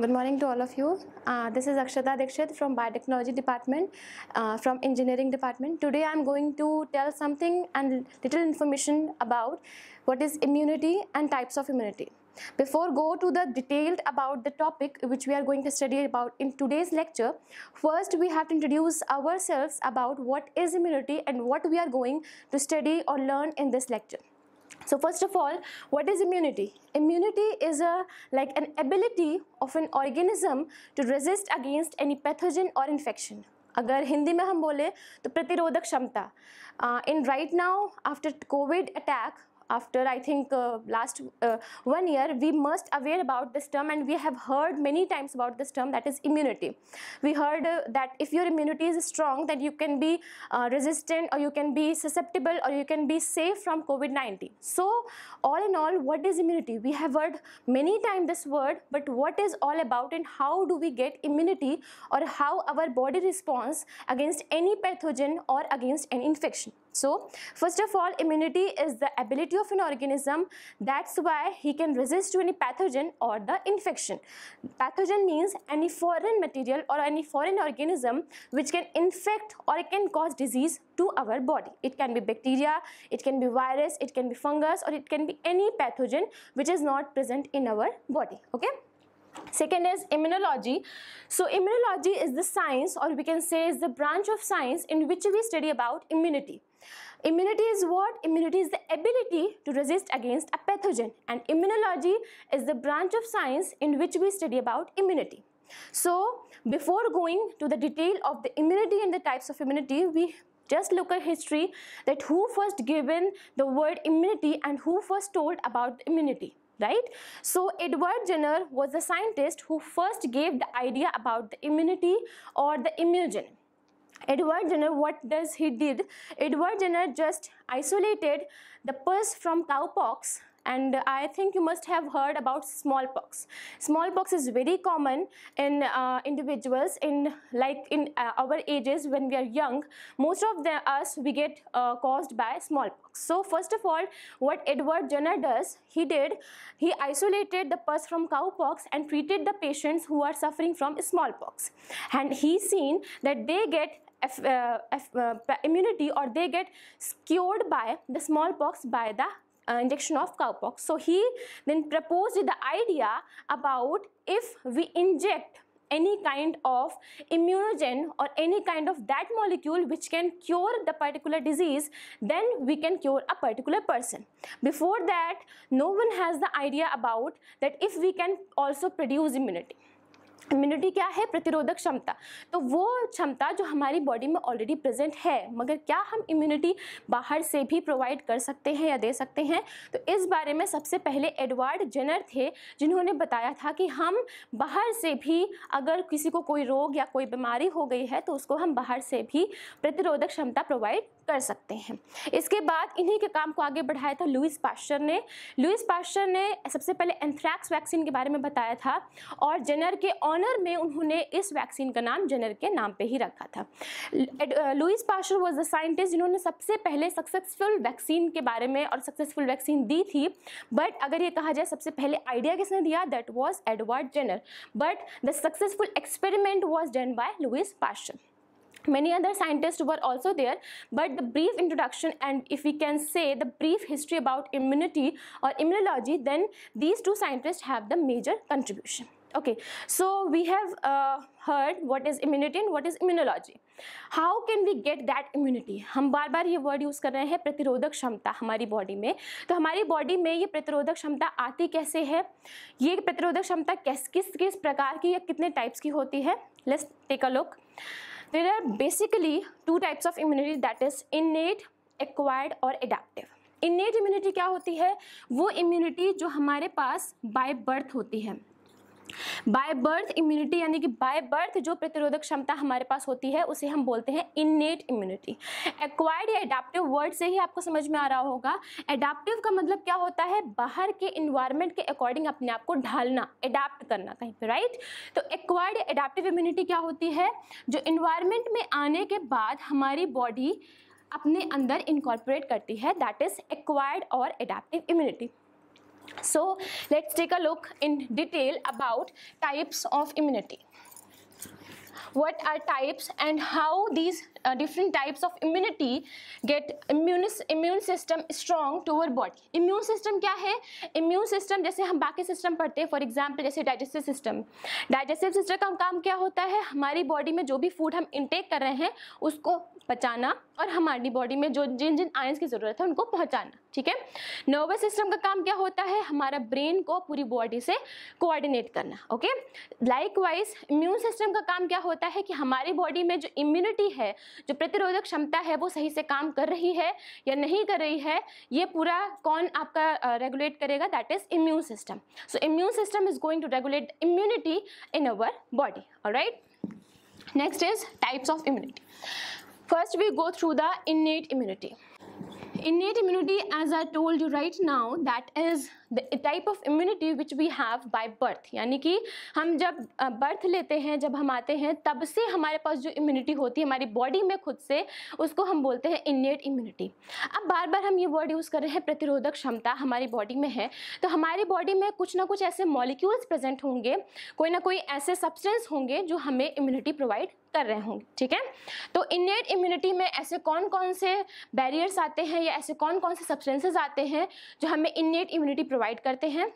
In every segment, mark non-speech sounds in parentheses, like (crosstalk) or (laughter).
Good morning to all of you. Uh, this is Akshata Dikshit from Biotechnology Department, uh, from Engineering Department. Today I'm going to tell something and little information about what is immunity and types of immunity. Before go to the detailed about the topic which we are going to study about in today's lecture, first we have to introduce ourselves about what is immunity and what we are going to study or learn in this lecture. So first of all, what is immunity? Immunity is a like an ability of an organism to resist against any pathogen or infection. अगर हिंदी में हम बोले तो प्रतिरोधक क्षमता in right now after COVID attack after I think uh, last uh, one year, we must aware about this term and we have heard many times about this term that is immunity. We heard uh, that if your immunity is strong, then you can be uh, resistant or you can be susceptible or you can be safe from COVID-19. So all in all, what is immunity? We have heard many times this word, but what is all about and how do we get immunity or how our body responds against any pathogen or against an infection? So first of all, immunity is the ability of an organism. That's why he can resist to any pathogen or the infection. Pathogen means any foreign material or any foreign organism which can infect or it can cause disease to our body. It can be bacteria, it can be virus, it can be fungus or it can be any pathogen which is not present in our body. Okay. Second is immunology. So immunology is the science or we can say is the branch of science in which we study about immunity. Immunity is what? Immunity is the ability to resist against a pathogen and immunology is the branch of science in which we study about immunity. So before going to the detail of the immunity and the types of immunity, we just look at history that who first given the word immunity and who first told about immunity right? So Edward Jenner was the scientist who first gave the idea about the immunity or the immunogen. Edward Jenner, what does he did? Edward Jenner just isolated the pus from cowpox and I think you must have heard about smallpox. Smallpox is very common in uh, individuals in like in uh, our ages when we are young. Most of the, us we get uh, caused by smallpox. So first of all, what Edward Jenner does, he did, he isolated the pus from cowpox and treated the patients who are suffering from smallpox. And he seen that they get F, uh, F, uh, immunity or they get cured by the smallpox by the uh, injection of cowpox. So he then proposed the idea about if we inject any kind of immunogen or any kind of that molecule which can cure the particular disease, then we can cure a particular person. Before that, no one has the idea about that if we can also produce immunity. Immunity क्या है प्रतिरोधक क्षमता तो वो क्षमता जो हमारी body में ऑलरेडी प्रेजेंट है मगर क्या हम इम्यूनिटी बाहर से भी प्रोवाइड कर सकते हैं या दे सकते हैं तो इस बारे में सबसे पहले एडवर्ड जेनर थे जिन्होंने बताया था कि हम बाहर से भी अगर किसी को कोई रोग या कोई बीमारी हो गई है तो उसको हम बाहर से भी प्रतिरोधक क्षमता प्रोवाइड कर सकते हैं इसके बाद इन्हीं के काम को आगे बढ़ाया था लुइस पाश्चर ने लुइस पाश्चर ने सबसे पहले एंथ्रैक्स वैक्सीन के बारे में बताया था और जेनर के ऑन ऑनर में उन्होंने इस वैक्सीन का नाम जनर के नाम पे ही रखा था Louis Pasteur was the scientist जिन्होंने सबसे पहले सक्सेसफुल वैक्सीन के बारे में और सक्सेसफुल वैक्सीन दी थी बट अगर ये कहा जाए सबसे पहले आइडिया किसने दिया that was Edward Jenner but the successful experiment was done by Louis Pasteur many other scientists were also there but the brief introduction and if we can say the brief history about immunity or immunology then these two scientists have the major contribution Okay, so we have uh, heard what is immunity and what is immunology. How can we get that immunity? हम बार बार ये word use कर रहे हैं प्रतिरोधक क्षमता हमारी body में तो हमारी बॉडी में ये प्रतिरोधक क्षमता आती कैसे है ये प्रतिरोधक क्षमता किस किस किस प्रकार की या कितने टाइप्स की होती है let's take a look there are basically two types of immunity that is innate acquired और एडेप्टिव इनेट इम्यूनिटी क्या होती है वो इम्यूनिटी जो हमारे पास बाय बर्थ होती है बाय बर्थ इम्यूनिटी यानी कि बाय बर्थ जो प्रतिरोधक क्षमता हमारे पास होती है उसे हम बोलते हैं इननेट इम्यूनिटी एक्वायर्ड या एडाप्टिव वर्ड से ही आपको समझ में आ रहा होगा एडाप्टिव का मतलब क्या होता है बाहर के इन्वायरमेंट के अकॉर्डिंग अपने आप को ढालना एडाप्ट करना कहीं पर राइट तो एक्वायर्ड एडाप्टिव इम्यूनिटी क्या होती है जो इन्वायरमेंट में आने के बाद हमारी बॉडी अपने अंदर इनकॉर्पोरेट करती है दैट इज़ एक्वायर्ड और adaptive immunity So let's take a look in detail about types of immunity. What are types and how these uh, different types of immunity get immune immune system strong to our body. Immune system kya hai Immune system jaise hum baaki system padhte for example jaise digestive system. Digestive system ka kaam kya hota hai hamari body mein jo bhi food hum intake kar rahe hain usko पचाना और हमारी body में जो जिन जिन ions की ज़रूरत है उनको पहुंचाना ठीक है नर्वस सिस्टम का काम क्या होता है हमारा ब्रेन को पूरी बॉडी से कोऑर्डिनेट करना okay likewise immune system का काम क्या होता है कि हमारी बॉडी में जो इम्यूनिटी है जो प्रतिरोधक क्षमता है वो सही से काम कर रही है या नहीं कर रही है ये पूरा कौन आपका रेगुलेट करेगा that is immune system so immune system is going to regulate immunity in our body right next is types of immunity First, we go through the innate immunity. Innate immunity, as I told you right now, that is type of immunity which we have by birth यानी कि हम जब birth लेते हैं जब हम आते हैं तब से हमारे पास जो इम्यूनिटी होती है हमारी बॉडी में खुद से उसको हम बोलते हैं इन्नेट इम्यूनिटी अब बार बार हम ये वर्ड यूज़ कर रहे हैं प्रतिरोधक क्षमता हमारी बॉडी में है तो हमारी बॉडी में कुछ ना कुछ ऐसे मॉलिक्यूल्स प्रेजेंट होंगे कोई ना कोई ऐसे सब्सटेंस होंगे जो हमें इम्यूनिटी प्रोवाइड कर रहे होंगे ठीक है तो इनेट इम्यूनिटी में ऐसे कौन कौन से बैरियर्स आते हैं या ऐसे कौन कौन से सब्सटेंसेज आते हैं जो हमें इनेट इम्यूनिटी प्रोवाइड प्रोवाइड करते हैं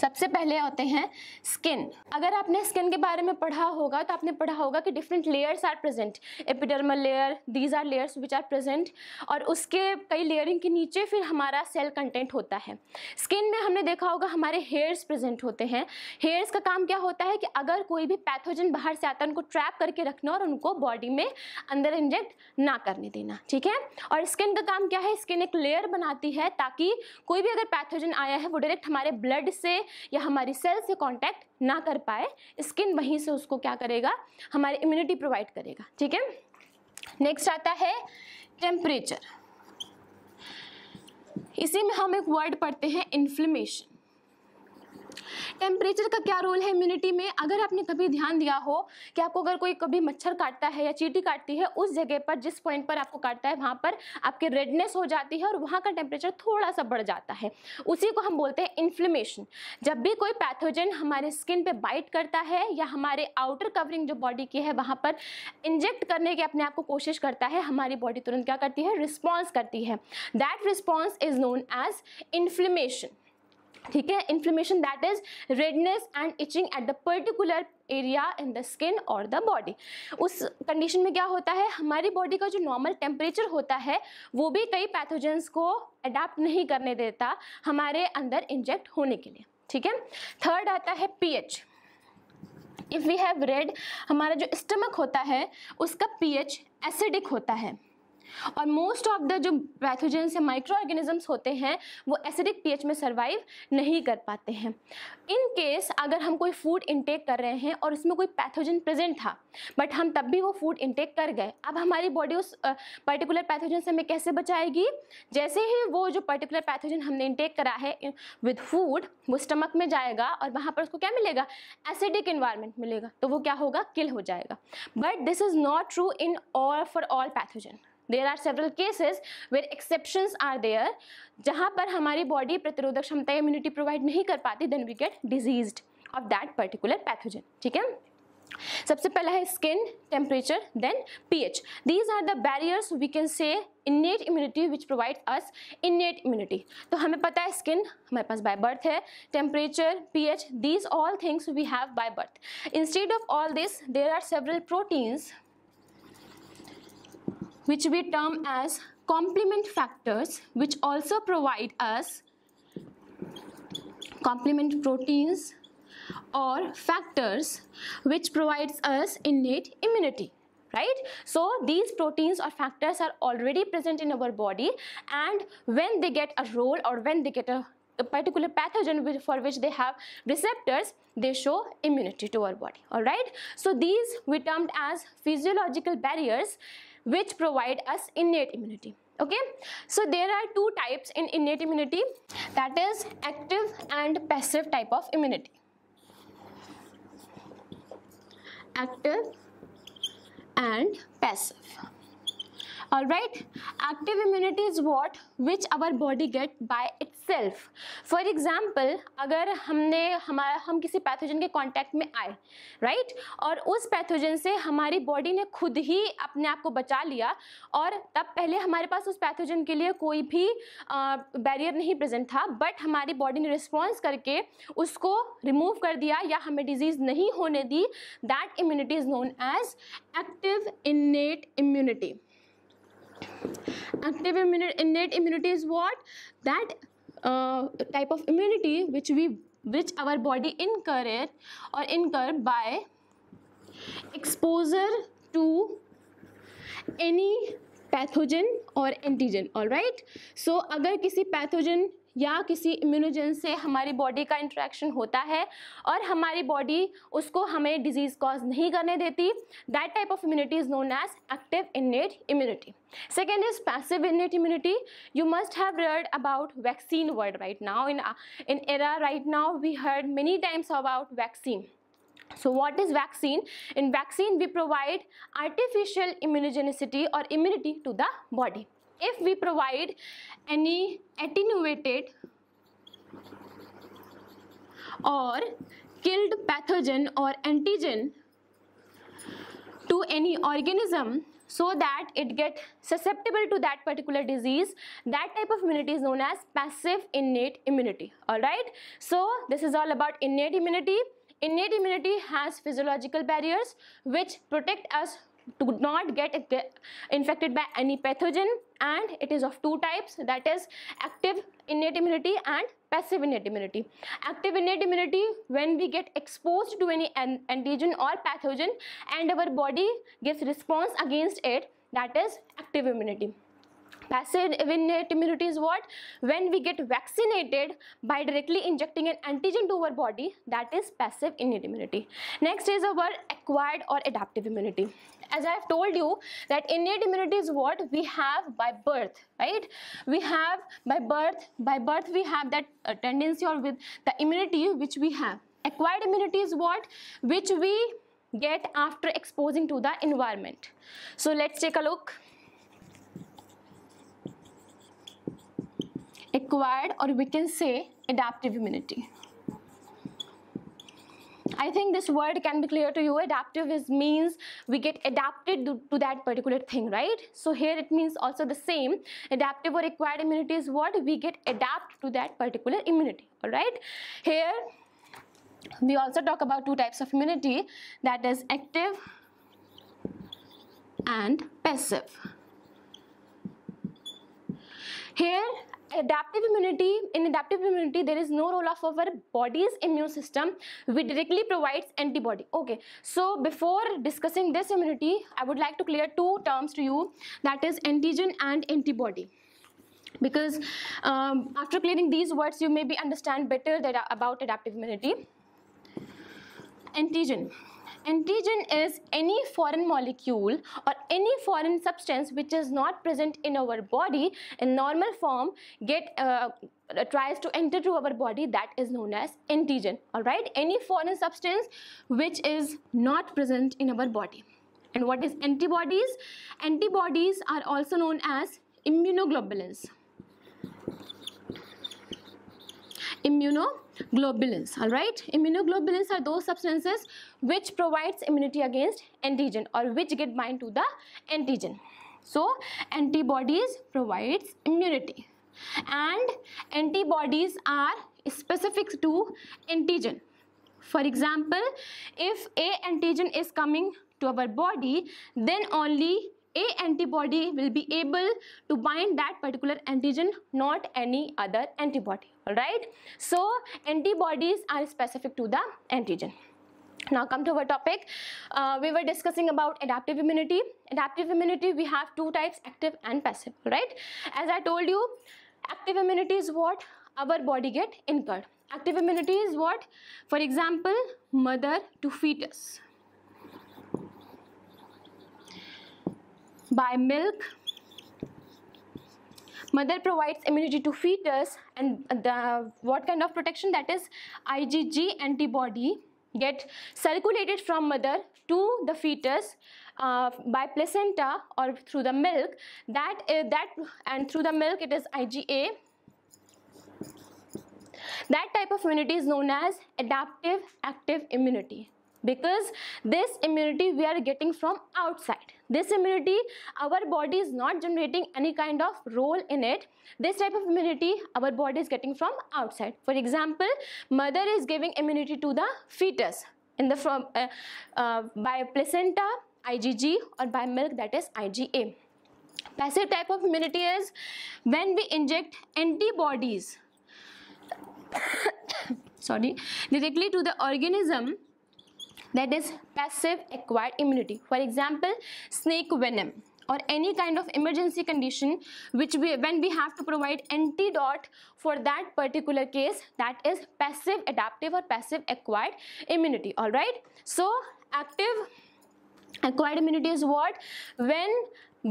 सबसे पहले होते हैं स्किन अगर आपने स्किन के बारे में पढ़ा होगा तो आपने पढ़ा होगा कि different layers are present epidermal layer these are layers which are present और उसके कई लेयरिंग के नीचे फिर हमारा सेल कंटेंट होता है स्किन में हमने देखा होगा हमारे हेयर्स प्रेजेंट होते हैं हेयर्स का काम क्या होता है कि अगर कोई भी पैथोजन बाहर से आता है उनको ट्रैप करके रखना और उनको बॉडी में अंदर इंजेक्ट ना करने देना ठीक है और स्किन का काम क्या है स्किन एक लेयर बनाती है ताकि कोई भी अगर पैथोजन आया है वो डायरेक्ट हमारे ब्लड से से या हमारी सेल से कॉन्टैक्ट ना कर पाए स्किन वहीं से उसको क्या करेगा हमारी इम्यूनिटी प्रोवाइड करेगा ठीक है नेक्स्ट आता है टेम्परेचर इसी में हम एक वर्ड पढ़ते हैं इन्फ्लेमेशन टेम्परेचर का क्या रोल है इम्यूनिटी में अगर आपने कभी ध्यान दिया हो कि आपको अगर कोई कभी मच्छर काटता है या चीटी काटती है उस जगह पर जिस पॉइंट पर आपको काटता है वहाँ पर आपकी रेडनेस हो जाती है और वहाँ का टेम्परेचर थोड़ा सा बढ़ जाता है उसी को हम बोलते हैं इन्फ्लेमेशन जब भी कोई पैथोजन हमारे स्किन पर बाइट करता है या हमारे आउटर कवरिंग जो बॉडी की है वहाँ पर इंजेक्ट करने की अपने आप को कोशिश करता है हमारी बॉडी तुरंत क्या करती है रिस्पॉन्स करती है that response is known as inflammation ठीक है inflammation that is redness and itching at the particular area in the skin और द बॉडी उस कंडीशन में क्या होता है हमारी बॉडी का जो नॉर्मल टेम्परेचर होता है वो भी कई पैथोजेंस को अडाप्ट नहीं करने देता हमारे अंदर इंजेक्ट होने के लिए ठीक है थर्ड आता है P H if we have read हमारा जो स्टमक होता है उसका पी एच एसिडिक होता है और मोस्ट ऑफ द जो पैथोजन से माइक्रो ऑर्गेनिजम्स होते हैं वो एसिडिक पीएच में सर्वाइव नहीं कर पाते हैं इन केस अगर हम कोई फूड इंटेक कर रहे हैं और उसमें कोई पैथोजन प्रेजेंट था बट हम तब भी वो फूड इंटेक कर गए अब हमारी बॉडी उस पर्टिकुलर पैथोजन से हमें कैसे बचाएगी जैसे ही वो जो पर्टिकुलर पैथोजन हमने इंटेक करा है विद फूड वो स्टमक में जाएगा और वहाँ पर उसको क्या मिलेगा एसिडिक इन्वायरमेंट मिलेगा तो वो क्या होगा किल हो जाएगा but this is not true in all for all pathogen there are several cases where exception are there जहाँ पर हमारी बॉडी प्रतिरोधक क्षमता इम्यूनिटी प्रोवाइड नहीं कर पाती then we get disease of that particular pathogen ठीक है सबसे पहला है skin temperature then pH these are the barriers we can say net immunity which provide us net immunity तो हमें पता है स्किन हमारे पास बाय बर्थ है temperature pH these all things we have by birth instead of all this there are several proteins which we term as complement factors which also provide us complement proteins or factors which provides us innate immunity right so these proteins or factors are already present in our body and when they get a role or when they get a, a particular pathogen for which they have receptors they show immunity to our body all right so these we termed as physiological barriers which provide us innate immunity okay so there are two types in innate immunity that is active and passive type of immunity active and passive all right active immunity is what which our body get by itself for example अगर हमने हमारा हम किसी pathogen के contact में आए right right? और उस पैथोजन से हमारी बॉडी ने खुद ही अपने आप को बचा लिया और तब पहले हमारे पास उस पैथोजन के लिए कोई भी बैरियर नहीं प्रेजेंट था बट हमारी बॉडी ने रिस्पॉन्स करके उसको रिमूव कर दिया या हमें डिजीज़ नहीं होने दी that immunity is known as active innate immunity active immunity innate immunity is what that uh, type of immunity which we which our body incur it or incur by exposure to any pathogen or antigen all right so अगर किसी pathogen या किसी immunogen से हमारी body का interaction होता है और हमारी बॉडी उसको हमें डिजीज़ कॉज नहीं करने देती that type of immunity is known as active innate immunity second is passive innate immunity you must have heard about vaccine world right now in in era right now we heard many times about vaccine so what is vaccine in vaccine we provide artificial immunogenicity or immunity to the body if we provide any attenuated or killed pathogen or antigen to any organism so that it get susceptible to that particular disease that type of immunity is known as passive innate immunity all right so this is all about innate immunity innate immunity has physiological barriers which protect us to not get infected by any pathogen and it is of two types that is active innate immunity and passive innate immunity. Active innate immunity when we get exposed to any antigen or pathogen and our body gives response against it that is active immunity. Passive innate immunity is what? When we get vaccinated by directly injecting an antigen to our body, that is passive innate immunity. Next is our acquired or adaptive immunity as I've told you that innate immunity is what we have by birth, right? We have by birth, by birth we have that uh, tendency or with the immunity which we have. Acquired immunity is what which we get after exposing to the environment. So let's take a look. Acquired or we can say adaptive immunity. I think this word can be clear to you. Adaptive is means we get adapted to, to, that particular thing, right? So here it means also the same. Adaptive or acquired immunity is what we get adapt to that particular immunity, all right? Here we also talk about two types of immunity that is active and passive. Here adaptive immunity in adaptive immunity there is no role of our body's immune system We directly provides antibody okay so before discussing this immunity i would like to clear two terms to you that is antigen and antibody because um, after clearing these words you maybe understand better that about adaptive immunity antigen antigen is any foreign molecule or any foreign substance which is not present in our body in normal form get uh, tries to enter to our body that is known as antigen all right any foreign substance which is not present in our body and what is antibodies antibodies are also known as immunoglobulins immunoglobulins globulins all right immunoglobulins are those substances which provides immunity against antigen or which get bind to the antigen so antibodies provides immunity and antibodies are specific to antigen for example if a antigen is coming to our body then only a antibody will be able to bind that particular antigen, not any other antibody. Alright. So antibodies are specific to the antigen. Now come to our topic. Uh, we were discussing about adaptive immunity. Adaptive immunity, we have two types, active and passive, right? As I told you, active immunity is what our body get incurred. Active immunity is what? For example, mother to fetus, by milk mother provides immunity to fetus and the what kind of protection that is IgG antibody get circulated from mother to the fetus uh, by placenta or through the milk that uh, that and through the milk it is IgA that type of immunity is known as adaptive active immunity because this immunity we are getting from outside this immunity our body is not generating any kind of role in it this type of immunity our body is getting from outside for example mother is giving immunity to the fetus in the from uh, uh, by placenta igg or by milk that is iga passive type of immunity is when we inject antibodies (coughs) sorry directly to the organism that is passive acquired immunity for example snake venom or any kind of emergency condition which we when we have to provide antidote for that particular case that is passive adaptive or passive acquired immunity all right so active acquired immunity is what when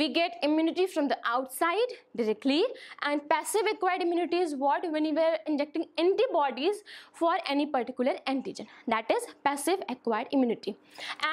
we get immunity from the outside directly and passive acquired immunity is what when we are injecting antibodies for any particular antigen that is passive acquired immunity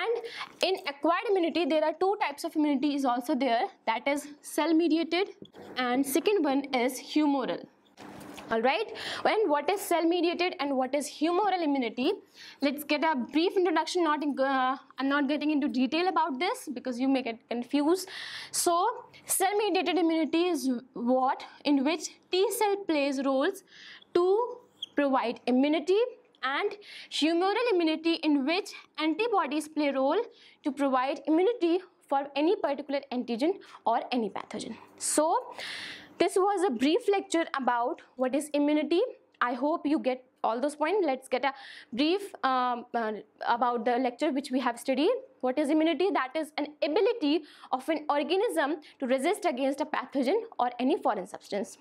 and in acquired immunity there are two types of immunity is also there that is cell mediated and second one is humoral all right and what is cell mediated and what is humoral immunity let's get a brief introduction not in, uh, i'm not getting into detail about this because you may get confused so cell mediated immunity is what in which t cell plays roles to provide immunity and humoral immunity in which antibodies play role to provide immunity for any particular antigen or any pathogen so this was a brief lecture about what is immunity. I hope you get all those points. Let's get a brief um, uh, about the lecture which we have studied. What is immunity? That is an ability of an organism to resist against a pathogen or any foreign substance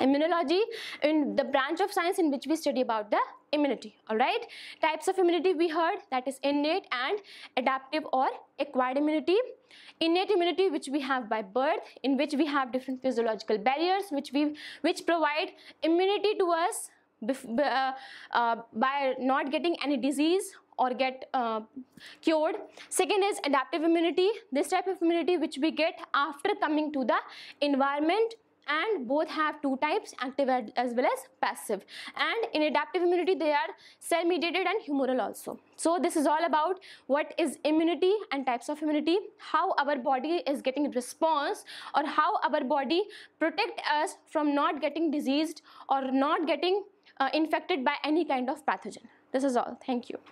immunology in the branch of science in which we study about the immunity all right types of immunity we heard that is innate and adaptive or acquired immunity innate immunity which we have by birth in which we have different physiological barriers which we which provide immunity to us uh, uh, by not getting any disease or get uh, cured. Second is adaptive immunity. This type of immunity which we get after coming to the environment and both have two types active as well as passive and in adaptive immunity they are cell mediated and humoral also so this is all about what is immunity and types of immunity how our body is getting response or how our body protect us from not getting diseased or not getting uh, infected by any kind of pathogen this is all thank you